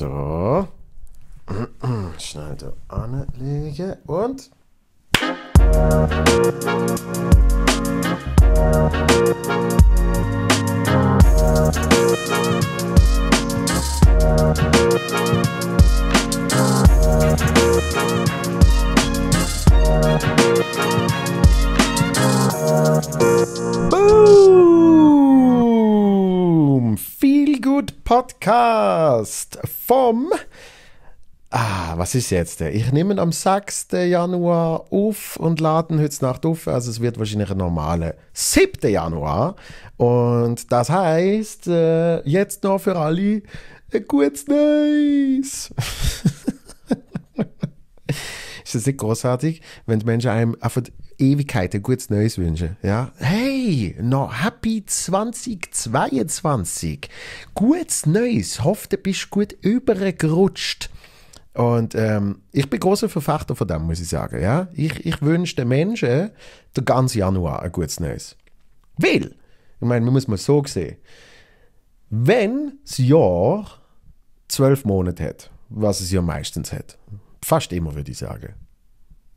So. Schneide anlege und. Boom! Podcast vom. Ah, was ist jetzt? Ich nehme am 6. Januar auf und laden heute Nacht auf. Also es wird wahrscheinlich ein normaler 7. Januar. Und das heißt, äh, jetzt noch für alle ein gutes Nice. Ist das nicht großartig, wenn die Menschen einem einfach Ewigkeiten gutes Neues wünschen? Ja? Hey, noch happy 2022. Gutes Neues. Hofft, du bist gut übergerutscht. Und ähm, ich bin großer Verfechter von dem, muss ich sagen. Ja? Ich, ich wünsche den Menschen den ganzen Januar ein gutes Neues. Weil, ich meine, man muss mal so sehen, wenn das Jahr zwölf Monate hat, was es ja meistens hat, fast immer würde ich sagen,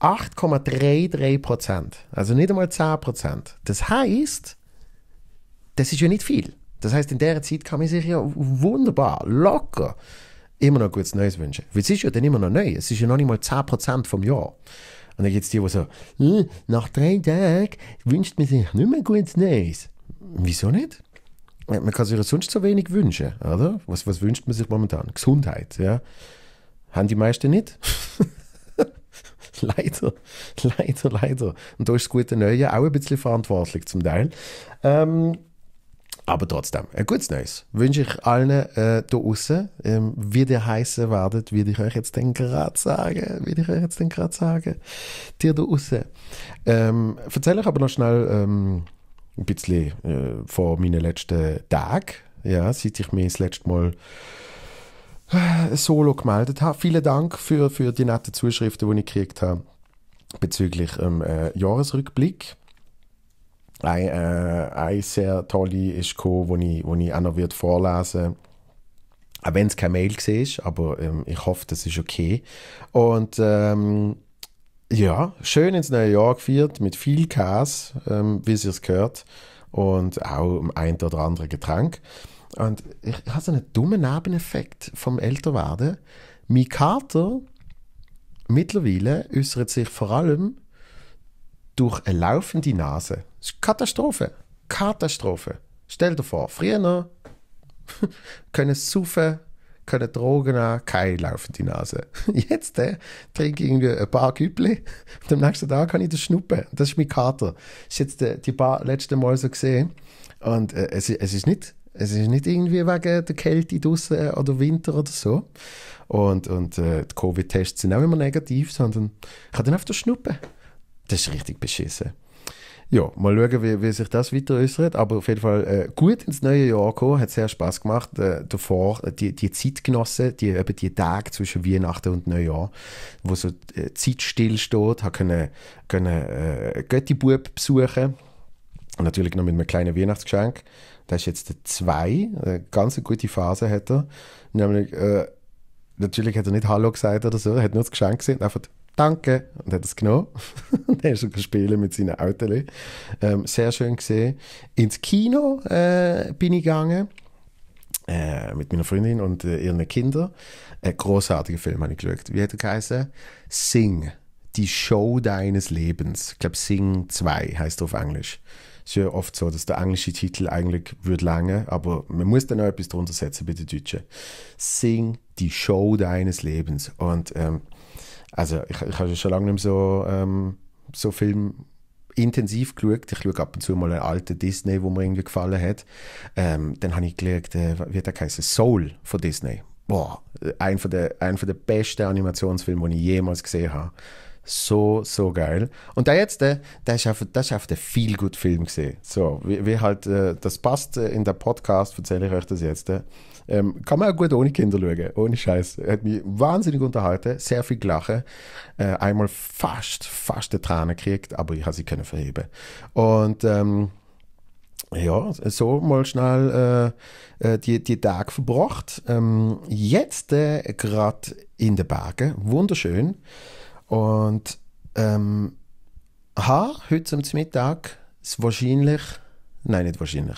8,33 Prozent. Also nicht einmal 10 Prozent. Das heißt, das ist ja nicht viel. Das heißt, in dieser Zeit kann man sich ja wunderbar, locker immer noch gutes Neues wünschen. Weil es ist ja dann immer noch neu. Es ist ja noch nicht mal 10% vom Jahr. Und dann gibt es die, die so, äh, nach drei Tagen wünscht man sich nicht mehr gutes Neues. Wieso nicht? Man kann sich ja sonst so wenig wünschen, oder? Was, was wünscht man sich momentan? Gesundheit, ja. Haben die meisten nicht? leider, leider, leider. Und da ist das gute Neue auch ein bisschen verantwortlich zum Teil. Ähm, aber trotzdem, ein gutes Neues. Wünsche ich allen äh, da außen, ähm, wie ihr heißen werdet, würde ich euch jetzt gerade sagen, wie ich euch jetzt gerade sagen, dir da außen. Ähm, erzähle ich aber noch schnell ähm, ein bisschen äh, von meinen letzten Tagen, ja, seit ich mich das letzte Mal äh, solo gemeldet habe. Vielen Dank für, für die netten Zuschriften, die ich gekriegt habe bezüglich ähm, äh, Jahresrückblick. Äh, eine äh, ein sehr tolle ist gekommen, die ich, wo ich auch noch wird vorlesen auch wenn es keine Mail war, aber ähm, ich hoffe, das ist okay. Und ähm, ja, schön ins neue Jahr geführt mit viel Käse, ähm, wie es gehört und auch im einen oder anderen Getränk. Und ich habe so einen dummen Nebeneffekt vom Älterwerden. Mein Kater mittlerweile äußert sich vor allem durch eine laufende Nase. Das ist Katastrophe. Katastrophe. Stell dir vor, früher können saufen, keine Drogen an, kein laufende Nase. Jetzt äh, trinke ich irgendwie ein paar Küppli und am nächsten Tag kann ich das schnuppen. Das ist mein Kater. Das ist jetzt äh, die paar letzten Mal so gesehen. Und äh, es, es, ist nicht, es ist nicht irgendwie wegen der Kälte draußen oder Winter oder so. Und, und äh, die Covid-Tests sind auch immer negativ, sondern ich kann dann auf das schnuppen. Das ist richtig beschissen. Ja, mal schauen, wie, wie sich das weiter äußert. Aber auf jeden Fall äh, gut ins neue Jahr gekommen, hat sehr Spaß gemacht. Äh, davor, äh, die, die Zeit die, eben die Tage zwischen Weihnachten und Neujahr, wo so äh, Zeit stillsteht, habe können, können äh, Göttibub besuchen. Und natürlich noch mit einem kleinen Weihnachtsgeschenk. Das ist jetzt der 2. Eine ganz gute Phase hat er. Nämlich, äh, natürlich hat er nicht Hallo gesagt oder so, er hat nur das Geschenk gesehen einfach danke, und hat es genommen. und er ist sogar spielen mit seinen Autos. Ähm, sehr schön gesehen. Ins Kino äh, bin ich gegangen. Äh, mit meiner Freundin und äh, ihren Kindern. Ein großartiger Film habe ich geschaut. Wie hat er geheißen? Sing. Die Show deines Lebens. Ich glaube, Sing 2 heißt er auf Englisch. Es ist ja oft so, dass der englische Titel eigentlich würde lange, aber man muss dann auch etwas drunter setzen bei den Deutschen. Sing die Show deines Lebens. Und ähm, also ich, ich habe schon lange nicht mehr so, ähm, so Film intensiv geschaut. Ich schaue ab und zu mal einen alten Disney, wo mir irgendwie gefallen hat. Ähm, dann habe ich gelernt, äh, wie der heißt, Soul von Disney. Boah, ein von der, ein von der besten Animationsfilme, die ich jemals gesehen habe. So, so geil. Und der jetzt, der, ist einfach, der ist einfach viel gut Film gesehen. So, wie, wie halt, äh, das passt äh, in der Podcast, erzähle ich euch das jetzt. Äh. Ähm, kann man auch gut ohne Kinder schauen, ohne Scheiß. Hat mich wahnsinnig unterhalten, sehr viel gelachen. Äh, einmal fast, fast eine Träne gekriegt, aber ich habe sie können verheben. Und ähm, ja, so mal schnell äh, äh die, die Tage verbracht. Ähm, jetzt äh, gerade in den Bergen, wunderschön. Und ähm, habe heute zum Mittag ist wahrscheinlich, nein, nicht wahrscheinlich,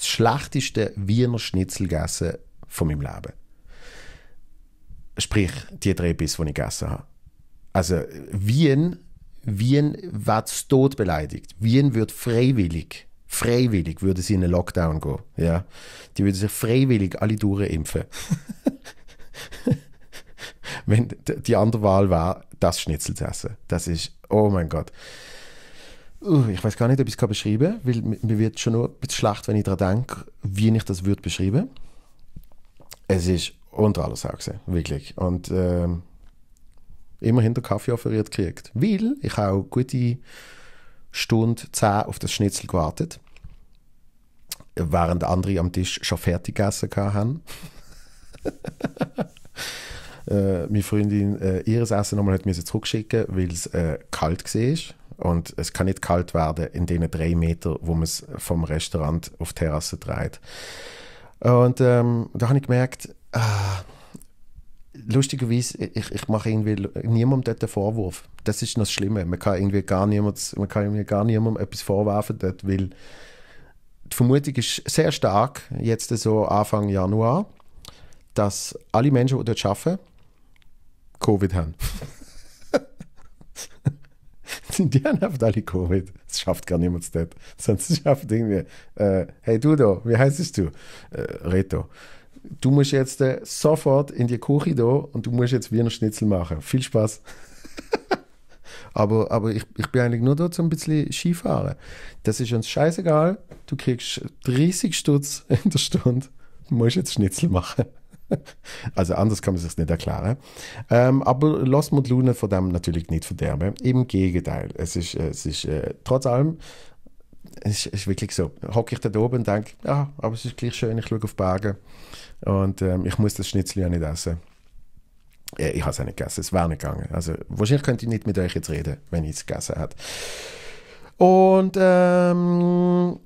das schlechteste Wiener Schnitzel gegessen von meinem Leben. Sprich, die drei Biss, die ich gegessen habe. Also, Wien, Wien wird zu Tod beleidigt. Wien wird freiwillig, freiwillig würde sie in einen Lockdown gehen. Ja? Die würde sich freiwillig alle durchimpfen. Wenn die andere Wahl war, das Schnitzel zu essen. Das ist, oh mein Gott. Uh, ich weiß gar nicht, ob ich es beschreiben kann, weil mir wird schon nur ein bisschen schlecht, wenn ich daran denke, wie ich das würde beschreiben. Es ist unter alles gewesen, wirklich. Und äh, immerhin den Kaffee offeriert gekriegt. Weil ich auch gute Stunde, zehn auf das Schnitzel gewartet während andere am Tisch schon fertig gegessen haben. äh, meine Freundin äh, ihr Essen nochmal hat müssen zurückschicken weil es äh, kalt war. Und es kann nicht kalt werden in den drei Metern, wo man es vom Restaurant auf die Terrasse dreht. Und ähm, da habe ich gemerkt, ah, lustigerweise, ich, ich mache irgendwie niemandem dort einen Vorwurf. Das ist noch das Schlimme. Man kann irgendwie gar niemand, man kann irgendwie gar niemandem etwas vorwerfen dort, weil die Vermutung ist sehr stark, jetzt so Anfang Januar, dass alle Menschen, die dort arbeiten, Covid haben. die Indianer haben alle Covid. Das schafft gar niemand das. Sonst schafft es irgendwie, äh, hey du da, wie heißt du? Äh, Reto. Du musst jetzt äh, sofort in die Küche da und du musst jetzt wie ein Schnitzel machen. Viel Spaß. aber aber ich, ich bin eigentlich nur da, um ein bisschen Skifahren. Das ist uns scheißegal. Du kriegst 30 Stutz in der Stunde. Du musst jetzt Schnitzel machen. also anders kann man sich das nicht erklären. Ähm, aber lasst mir die Laune von dem natürlich nicht verderben. Im Gegenteil. Es ist, äh, es ist äh, trotz allem, es ist, wirklich so. Hocke ich da oben und denke, ja, aber es ist gleich schön, ich schaue auf Berge und ähm, ich muss das Schnitzel ja nicht essen. Äh, ich habe es auch nicht gegessen, es wäre nicht gegangen. Also wahrscheinlich könnte ich nicht mit euch jetzt reden, wenn ich es gegessen hätte. Und ähm,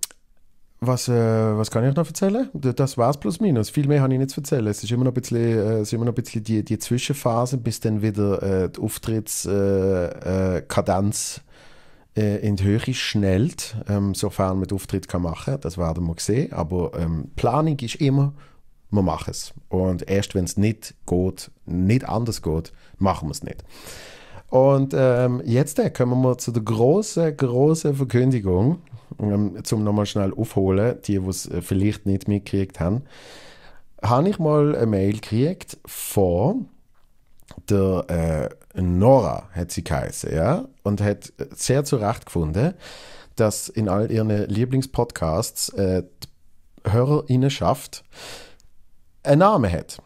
was, äh, was kann ich noch erzählen? Das war es plus minus. Viel mehr habe ich nicht zu erzählen. Es ist immer noch ein bisschen, äh, es ist immer noch ein bisschen die, die Zwischenphase, bis dann wieder äh, die Auftrittskadenz äh, äh, äh, in die Höhe schnellt, ähm, sofern man den Auftritt kann machen kann. Das werden wir sehen. Aber ähm, Planung ist immer, wir machen es. Und erst wenn es nicht geht, nicht anders geht, machen wir es nicht. Und ähm, jetzt äh, kommen wir zu der großen, großen Verkündigung. Ähm, zum nochmal schnell aufholen, die, die es äh, vielleicht nicht mitgekriegt haben, habe ich mal eine Mail gekriegt von der äh, Nora, hat sie geheißen, ja, und hat äh, sehr zu Recht gefunden, dass in all ihren Lieblingspodcasts äh, die HörerInnenschaft einen Namen hat.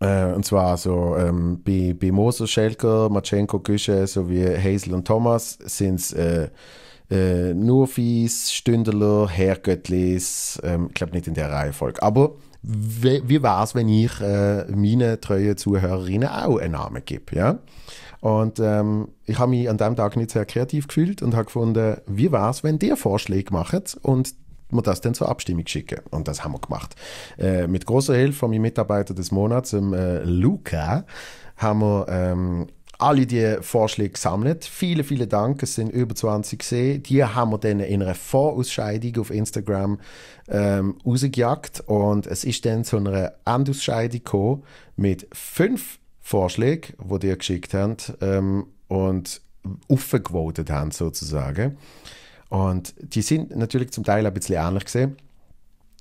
Äh, und zwar so ähm, bei, bei Moser, Schelker, Matschenko, Güsche sowie Hazel und Thomas sind es äh, äh, Nurfis, Stündler, Herrgöttlis, ähm, ich glaube nicht in der Reihenfolge. Aber wie, wie wäre es, wenn ich äh, meinen treuen Zuhörerinnen auch einen Namen gebe? Ja? Und ähm, ich habe mich an dem Tag nicht sehr kreativ gefühlt und habe gefunden, wie wäre es, wenn ihr Vorschläge macht und wir das dann zur Abstimmung schicken. Und das haben wir gemacht. Äh, mit großer Hilfe von meinem Mitarbeiter des Monats, dem, äh, Luca, haben wir ähm, alle die Vorschläge gesammelt. Vielen, vielen Dank. Es sind über 20 gesehen. Die haben wir dann in einer Vorausscheidung auf Instagram ähm, rausgejagt. Und es ist dann zu einer Endausscheidung gekommen mit fünf Vorschlägen, die die geschickt haben ähm, und aufgewotet haben, sozusagen. Und die sind natürlich zum Teil ein bisschen ähnlich gesehen.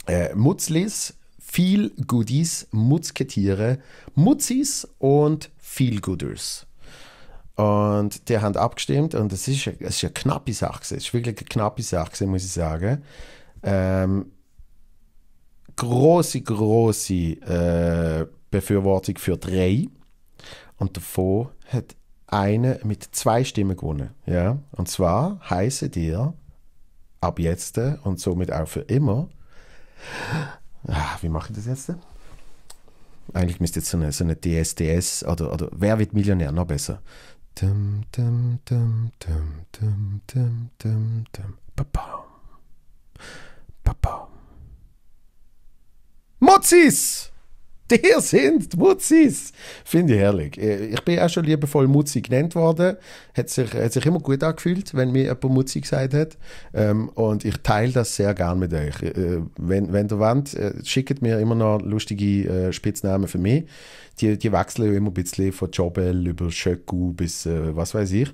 Äh, Mutzlis, viel Goodies, Mutzketiere, Mutzis und Feel Gooders. Und die haben abgestimmt und es ist, ist eine knappe Sache. Es ist wirklich eine knappe Sache, muss ich sagen. Ähm, große, große äh, Befürwortung für drei. Und davon hat eine mit zwei Stimmen gewonnen. Ja? Und zwar heiße dir ab jetzt und somit auch für immer. Ach, wie mache ich das jetzt? Eigentlich müsste jetzt so eine, so eine DSDS oder, oder Wer wird Millionär noch besser? Dum, dum, dum, dum, dum, dum, dum, dum. Ba-bam. Ba-bam. Mutzis! Ihr sind die Mutzis! Finde ich herrlich. Äh, ich bin auch schon liebevoll Mutzi genannt worden. Hat sich, hat sich immer gut angefühlt, wenn mir jemand Mutzi gesagt hat. Ähm, und ich teile das sehr gern mit euch. Äh, wenn, wenn ihr wollt, äh, schickt mir immer noch lustige Spitznamen für mich. Die, die wechseln immer ein bisschen von Jobel über Schöcku bis was weiß ich.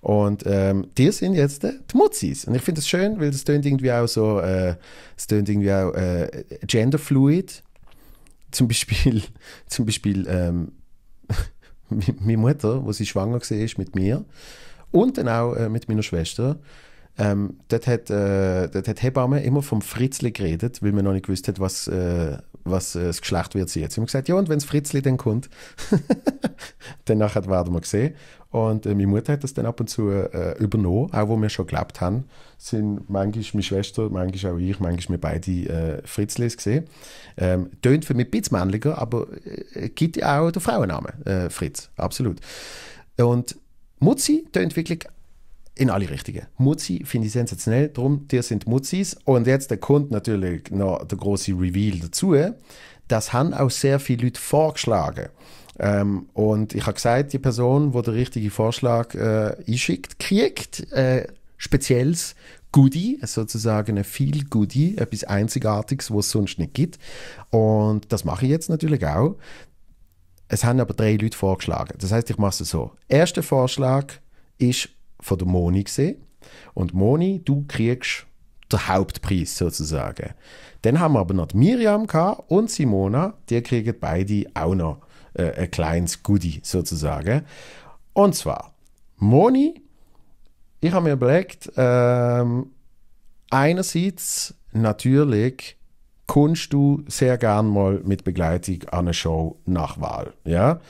Und ähm, die sind jetzt die Mutzis. Und ich finde das schön, weil das tönt irgendwie auch so, äh, das tönt irgendwie auch äh, genderfluid zum Beispiel, zum Beispiel ähm, meine Mutter, wo sie schwanger war mit mir und dann auch äh, mit meiner Schwester, ähm, dort, hat, äh, dort hat Hebamme immer vom Fritzli geredet, weil man noch nicht gewusst hat, was, äh, was äh, das Geschlecht wird sie jetzt. Sie haben gesagt, ja, und wenn das Fritzli dann kommt, dann werden wir sehen. Und äh, meine Mutter hat das dann ab und zu äh, übernommen, auch wo wir schon gelebt haben, sind manchmal meine Schwester, manchmal auch ich, manchmal wir beide äh, Fritzlis gesehen. Ähm, tönt für mich ein bisschen männlicher, aber äh, äh gibt auch den Frauennamen, äh, Fritz, absolut. Und Mutzi tönt wirklich in alle Richtungen. Mutzi finde ich sensationell, drum, dir sind Mutzis. Und jetzt der kommt natürlich noch der große Reveal dazu. Das haben auch sehr viele Leute vorgeschlagen. Ähm, und ich habe gesagt, die Person, die den richtigen Vorschlag äh, einschickt, kriegt äh, spezielles Goodie, sozusagen ein viel Goodie, etwas Einzigartiges, was es sonst nicht gibt. Und das mache ich jetzt natürlich auch. Es haben aber drei Leute vorgeschlagen. Das heißt, ich mache es so. Erster Vorschlag ist von der Moni gesehen. Und Moni, du kriegst den Hauptpreis sozusagen. Dann haben wir aber noch Miriam und Simona, die kriegen beide auch noch äh, ein kleines Goodie sozusagen. Und zwar, Moni, ich habe mir überlegt, ähm, einerseits natürlich kommst du sehr gern mal mit Begleitung an eine Show nach Wahl. Ja?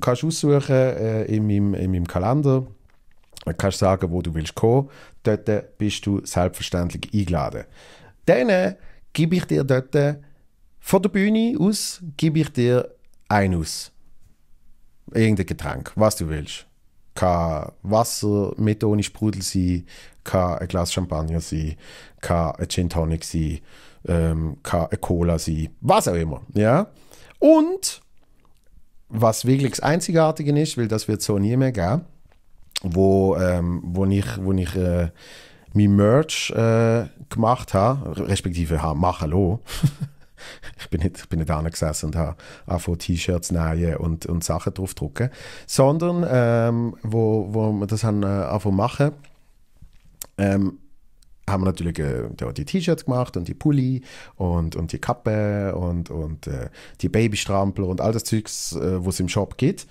Kannst aussuchen äh, in, meinem, in meinem Kalender Du kannst sagen, wo du willst kommen. Dort bist du selbstverständlich eingeladen. Dann gebe ich dir dort von der Bühne aus gebe ich dir ein aus. Irgendein Getränk, was du willst. Kann Wasser mit ohne Sprudel sein, kann ein Glas Champagner sein, kann ein Gin Tonic sein, ähm, kann eine Cola sein, was auch immer. Ja? Und was wirklich das Einzigartige ist, weil das wird so nie mehr geben, wo, ähm, wo ich, wo ich äh, mein Merch äh, gemacht habe, respektive habe machen lassen. ich bin nicht, ich bin nicht angesessen und habe einfach T-Shirts nähen und, und Sachen draufdrucken, sondern ähm, wo, wo wir das einfach äh, machen, ähm, haben wir natürlich äh, die T-Shirts gemacht und die Pulli und, und die Kappe und, und äh, die Babystrampler und all das Zeugs, äh, was es im Shop gibt.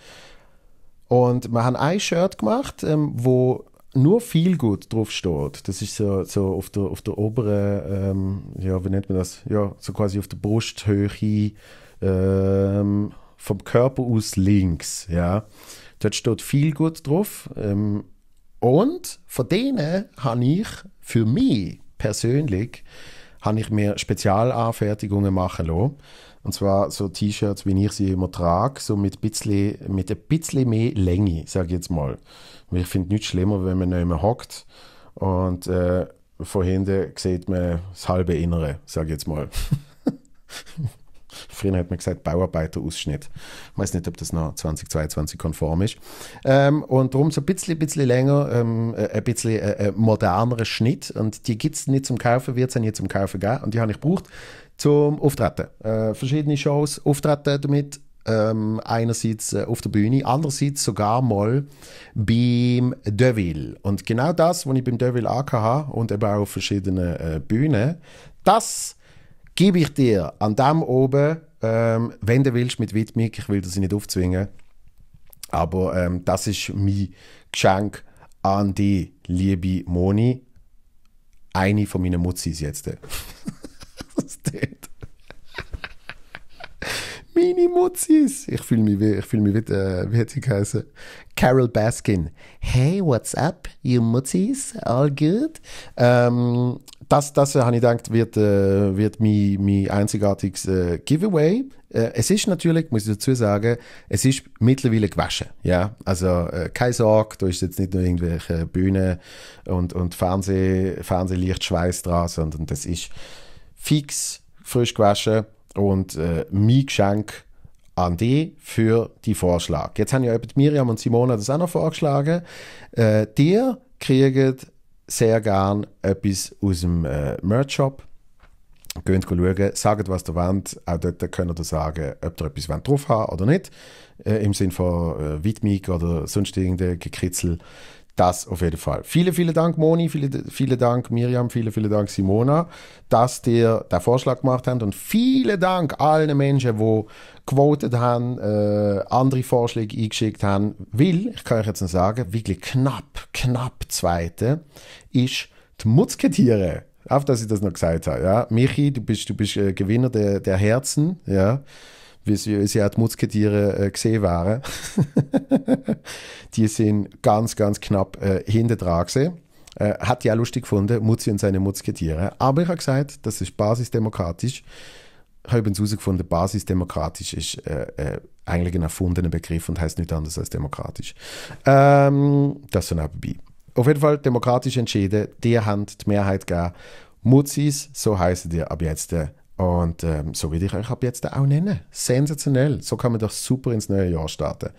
Und wir haben ein Shirt gemacht, ähm, wo nur viel gut drauf steht. Das ist so, so auf der, auf der oberen, ähm, ja, wie nennt man das? Ja, so quasi auf der Brusthöhe, ähm, vom Körper aus links, ja. Dort steht viel gut drauf. Ähm, und von denen habe ich für mich persönlich habe ich mir Spezialanfertigungen machen lassen und zwar so T-Shirts, wie ich sie immer trage, so mit, bisschen, mit ein bisschen mehr Länge, sage ich jetzt mal. Weil ich finde nichts schlimmer, wenn man nicht mehr hockt und äh, von hinten sieht man das halbe Innere, sage ich jetzt mal. Früher hat man gesagt Bauarbeiterausschnitt. Ich weiß nicht, ob das noch 2022 konform ist. Ähm, und darum so ein bisschen, bisschen länger, ähm, äh, ein bisschen äh, äh, Schnitt. Und die gibt es nicht zum Kaufen, wird es nicht zum Kaufen geben. Und die habe ich gebraucht zum Auftreten. Äh, verschiedene Shows auftreten damit. Ähm, einerseits äh, auf der Bühne, andererseits sogar mal beim Deville. Und genau das, was ich beim Deville habe und eben auch auf verschiedenen äh, Bühnen, das gebe ich dir an dem oben, ähm, wenn du willst, mit Widmung. Ich will das nicht aufzwingen. Aber ähm, das ist mein Geschenk an die liebe Moni. Eine von meinen Mutzis jetzt. Schmutzis. Ich fühle mich wie, mich wie, äh, wie hat sie geheißen? Carol Baskin. Hey, what's up, you Mutzis? All good? Ähm, das, das äh, habe ich gedacht, wird, äh, wird mein, mein einzigartiges äh, Giveaway. Äh, es ist natürlich, muss ich dazu sagen, es ist mittlerweile gewaschen. Ja? Also äh, keine Sorge, da ist jetzt nicht nur irgendwelche Bühne und, und Fernseh, Fernsehlichtschweiß dran, sondern das ist fix, frisch gewaschen. Und äh, mein Geschenk an für die Vorschlag. Jetzt haben ja Miriam und Simona das auch noch vorgeschlagen. Äh, dir kriegt sehr gern etwas aus dem äh, Merch-Shop. Geht schauen, sagt, was ihr wollt. Auch dort könnt ihr sagen, ob ihr etwas wollt drauf haben oder nicht. Äh, Im Sinne von äh, Widmung oder sonst irgendein Gekritzel. Das auf jeden Fall. Viele, vielen Dank, Moni, viele, vielen Dank, Miriam, viele, vielen Dank, Simona, dass dir der Vorschlag gemacht habt und vielen Dank allen Menschen, die gewotet haben, äh, andere Vorschläge eingeschickt haben. Will, ich kann euch jetzt noch sagen, wirklich knapp, knapp zweite ist die Mutzketiere. Auf, dass ich das noch gesagt habe. Ja. Michi, du bist, du bist äh, Gewinner der, der Herzen. Ja wie, wie sie die Musketiere äh, gesehen waren, die sind ganz, ganz knapp äh, hinter dran gewesen. Äh, hat ja lustig gefunden, Mutzi und seine Musketiere. Aber ich habe gesagt, das ist basisdemokratisch. Ich habe übrigens herausgefunden, basisdemokratisch ist äh, äh, eigentlich ein erfundener Begriff und heißt nichts anderes als demokratisch. Ähm, das so nebenbei. Auf jeden Fall demokratisch entschieden, die haben die Mehrheit gegeben. Mutzis, so heißen die ab jetzt äh, und ähm, so würde ich euch ab jetzt auch nennen. Sensationell. So kann man doch super ins neue Jahr starten.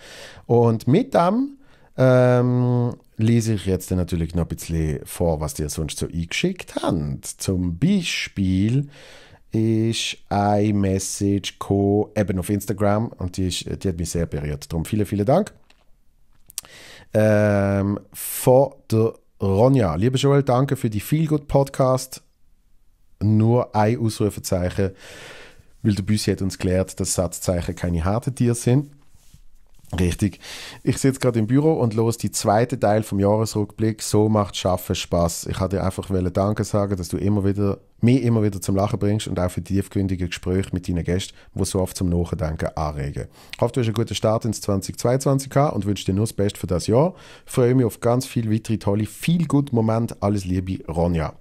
Und mit dem ähm, lese ich jetzt natürlich noch ein bisschen vor, was ihr sonst so eingeschickt habt. Zum Beispiel ist eine Message gekommen, eben auf Instagram und die, ist, die hat mich sehr berührt. Darum vielen, vielen Dank. Ähm, von der Ronja. Liebe Joel, danke für die Feel Good Podcast nur ein Ausrufezeichen, weil der Büssi hat uns gelehrt, dass Satzzeichen keine harten Tiere sind. Richtig. Ich sitze gerade im Büro und los die zweite Teil vom Jahresrückblick. So macht Schaffen Spaß. Ich hatte dir einfach Danke sagen, dass du immer wieder, mich immer wieder zum Lachen bringst und auch für die tiefgründigen Gespräche mit deinen Gästen, die so oft zum Nachdenken anregen. Ich hoffe, du hast einen guten Start ins 2022 gehabt und wünsche dir nur das Beste für das Jahr. Ich freue mich auf ganz viele weitere tolle, viel gute Momente. Alles Liebe, Ronja.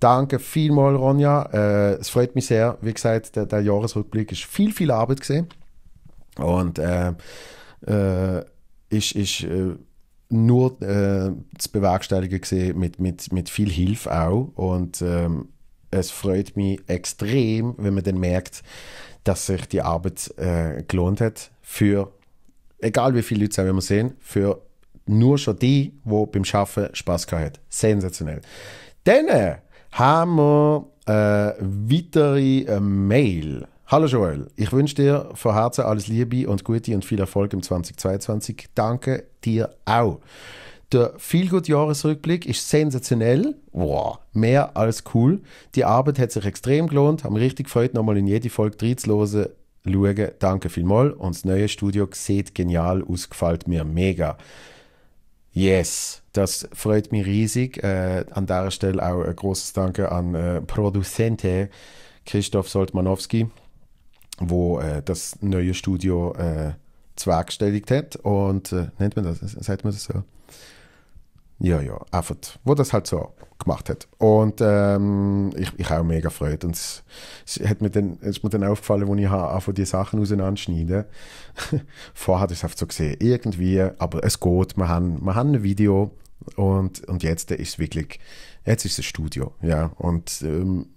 Danke vielmals, Ronja. Äh, es freut mich sehr. Wie gesagt, der, der Jahresrückblick ist viel, viel Arbeit gesehen und äh, äh, ist, ist äh, nur äh, zu bewerkstelligen gesehen mit, mit, mit viel Hilfe auch und ähm, es freut mich extrem, wenn man dann merkt, dass sich die Arbeit äh, gelohnt hat für egal wie viele Leute wir sehen, für nur schon die, wo beim Schaffen Spaß gehabt hat. Sensationell. Dann haben wir äh, weitere äh, Mail. Hallo Joel, ich wünsche dir von Herzen alles Liebe und Gute und viel Erfolg im 2022. Danke dir auch. Der Feelgood-Jahresrückblick ist sensationell. Wow, mehr als cool. Die Arbeit hat sich extrem gelohnt. Haben richtig gefreut, nochmal in jede Folge reinzuhören. Schauen. Danke vielmals. Und das neue Studio sieht genial aus, gefällt mir mega. Yes, das freut mich riesig. Äh, an dieser Stelle auch ein großes Danke an äh, Produzente Christoph Soltmanowski, wo äh, das neue Studio äh, zwergstelligt hat. Und äh, nennt man das? Sagt man das so? Ja, ja, einfach, wo das halt so gemacht hat. Und ähm, ich, ich auch mega gefreut. Und es, es, hat mir dann, es ist mir dann aufgefallen, als ich einfach die Sachen auseinanderschneiden Vorher hatte ich es einfach so gesehen, irgendwie, aber es geht, wir haben, wir haben ein Video und, und jetzt ist es wirklich, jetzt ist es ein Studio, ja. Und ähm,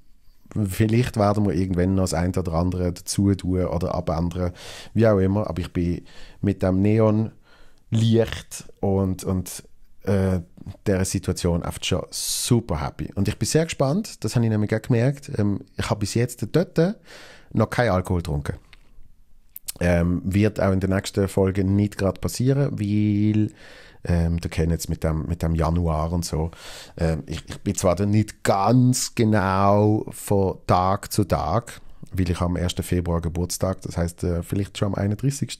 vielleicht werden wir irgendwann noch das eine oder andere dazu tun oder abändern, wie auch immer, aber ich bin mit dem Neon Licht und, und äh, dieser Situation oft schon super happy. Und ich bin sehr gespannt, das habe ich nämlich auch gemerkt, ähm, ich habe bis jetzt dort noch keinen Alkohol getrunken. Ähm, wird auch in der nächsten Folge nicht gerade passieren, weil ähm, du kennst jetzt mit dem, mit dem Januar und so. Ähm, ich, ich, bin zwar dann nicht ganz genau von Tag zu Tag, weil ich am 1. Februar Geburtstag, das heißt äh, vielleicht schon am 31.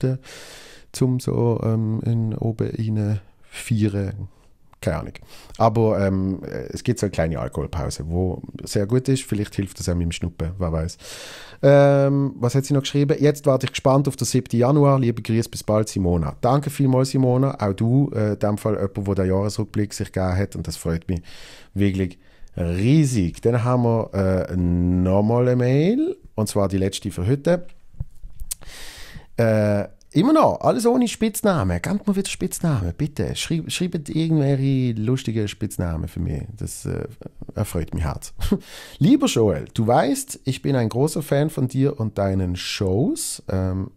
zum so ähm, in oben rein Vieren, keine Ahnung. Aber ähm, äh, es gibt so eine kleine Alkoholpause, wo sehr gut ist. Vielleicht hilft das auch mit dem Schnuppen, wer weiß. Ähm, was hat sie noch geschrieben? Jetzt warte ich gespannt auf den 7. Januar. Liebe Grüße, bis bald, Simona. Danke vielmals, Simona. Auch du, äh, in dem Fall jemand, der den Jahresrückblick sich gegeben hat. Und das freut mich wirklich riesig. Dann haben wir äh, nochmal eine Mail. Und zwar die letzte für heute. Äh, Immer noch, alles ohne Spitznamen. Gebt mir wieder Spitznamen, bitte. Schreib, schreibt irgendwelche lustigen Spitznamen für mich. Das äh, erfreut mich hart. Lieber Joel, du weißt, ich bin ein großer Fan von dir und deinen Shows. Ähm,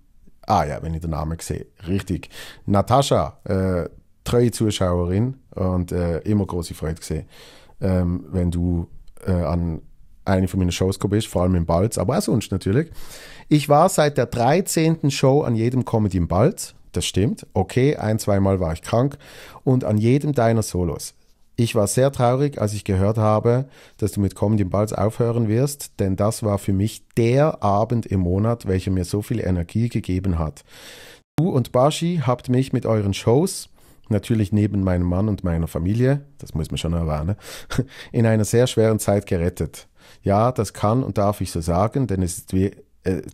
ah ja, wenn ich den Namen sehe, richtig. Natascha, äh, treue Zuschauerin und äh, immer große Freude gesehen, ähm, wenn du äh, an eine von meinen Shows gekommen ist, vor allem im Balz, aber auch sonst natürlich. Ich war seit der 13. Show an jedem Comedy im Balz. Das stimmt. Okay, ein, zweimal war ich krank. Und an jedem deiner Solos. Ich war sehr traurig, als ich gehört habe, dass du mit Comedy im Balz aufhören wirst, denn das war für mich der Abend im Monat, welcher mir so viel Energie gegeben hat. Du und Bashi habt mich mit euren Shows, natürlich neben meinem Mann und meiner Familie, das muss man schon erwähnen, in einer sehr schweren Zeit gerettet. Ja, das kann und darf ich so sagen, denn, es ist, äh,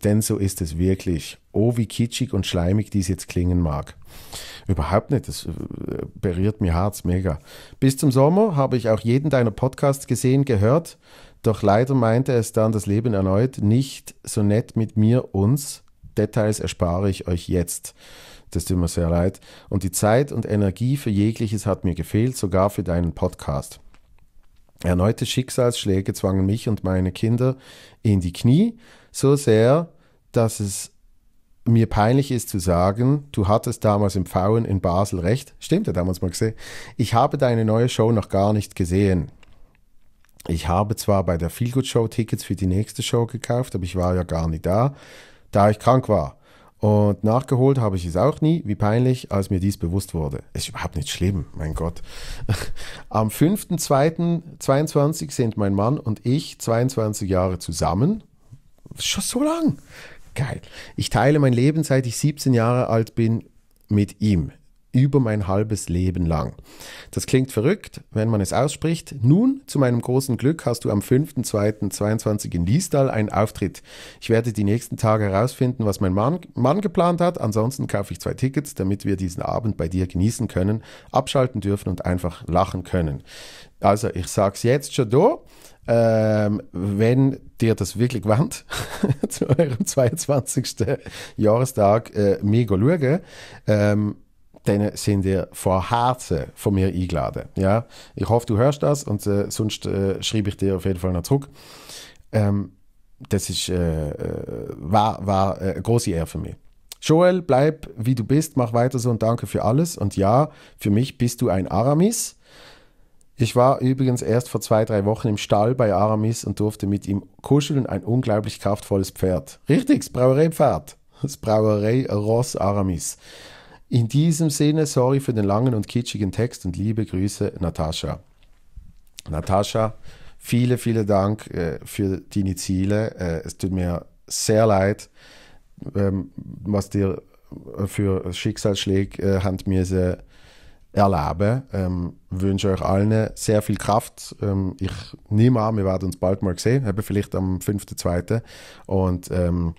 denn so ist es wirklich. Oh, wie kitschig und schleimig dies jetzt klingen mag. Überhaupt nicht, das äh, berührt mir Herz mega. Bis zum Sommer habe ich auch jeden deiner Podcasts gesehen, gehört, doch leider meinte es dann das Leben erneut nicht so nett mit mir, uns. Details erspare ich euch jetzt. Das tut mir sehr leid. Und die Zeit und Energie für jegliches hat mir gefehlt, sogar für deinen Podcast. Erneute Schicksalsschläge zwangen mich und meine Kinder in die Knie, so sehr, dass es mir peinlich ist zu sagen, du hattest damals im Pfauen in Basel recht, stimmt ja damals mal gesehen, ich habe deine neue Show noch gar nicht gesehen. Ich habe zwar bei der Feelgood Show Tickets für die nächste Show gekauft, aber ich war ja gar nicht da, da ich krank war. Und nachgeholt habe ich es auch nie, wie peinlich, als mir dies bewusst wurde. Ist überhaupt nicht schlimm, mein Gott. Am 5.2.22 sind mein Mann und ich 22 Jahre zusammen. Schon so lang. Geil. Ich teile mein Leben, seit ich 17 Jahre alt bin, mit ihm über mein halbes Leben lang. Das klingt verrückt, wenn man es ausspricht. Nun, zu meinem großen Glück hast du am 5.2.22 in Liestal einen Auftritt. Ich werde die nächsten Tage herausfinden, was mein Mann, Mann geplant hat. Ansonsten kaufe ich zwei Tickets, damit wir diesen Abend bei dir genießen können, abschalten dürfen und einfach lachen können. Also, ich sage es jetzt schon da. Ähm, wenn dir das wirklich wandt, zu eurem 22. Jahrestag äh, mega schauen. Ähm, dann sind ihr von Herzen von mir eingeladen. Ja? Ich hoffe, du hörst das und äh, sonst äh, schreibe ich dir auf jeden Fall noch zurück. Ähm, das ist, äh, äh war, war äh, eine große Ehre für mich. Joel, bleib wie du bist, mach weiter so und danke für alles. Und ja, für mich bist du ein Aramis. Ich war übrigens erst vor zwei, drei Wochen im Stall bei Aramis und durfte mit ihm kuscheln, ein unglaublich kraftvolles Pferd. Richtig, das Brauereipferd. Das Brauerei Ross Aramis. In diesem Sinne, sorry für den langen und kitschigen Text und liebe Grüße, Natascha. Natascha, viele, viele Dank äh, für deine Ziele. Äh, es tut mir sehr leid, ähm, was dir für Schicksalsschläge äh, haben müssen erleben. Ähm, wünsche euch allen sehr viel Kraft. Ähm, ich nehme an, wir werden uns bald mal sehen, vielleicht am 5.2. Und ähm,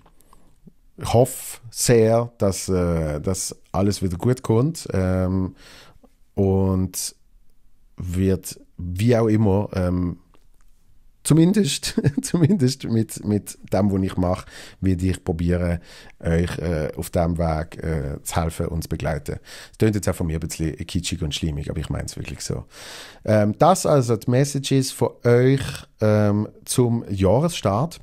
ich hoffe sehr, dass äh, das alles wieder gut kommt ähm, und wird wie auch immer ähm, zumindest, zumindest mit, mit dem, was ich mache, werde ich probieren, euch äh, auf diesem Weg äh, zu helfen und zu begleiten. Das klingt jetzt auch von mir ein bisschen kitschig und schlimmig, aber ich meine es wirklich so. Ähm, das also die Messages von euch ähm, zum Jahresstart.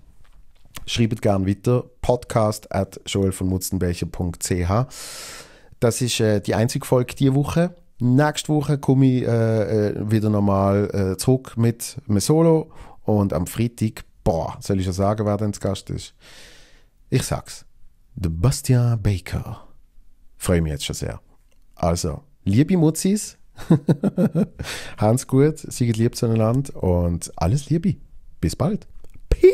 Schreibt gerne weiter. Podcast at joelvonmutzenbecher.ch. Das ist äh, die einzige Folge diese Woche. Nächste Woche komme ich äh, äh wieder normal äh, zurück mit mir Solo. Und am Freitag, boah, soll ich schon sagen, wer denn zu Gast ist? Ich sag's. The Bastian Baker. Freue mich jetzt schon sehr. Also, liebe Mutzis, Hans gut, seid lieb zueinander und alles Liebe. Bis bald. Peace.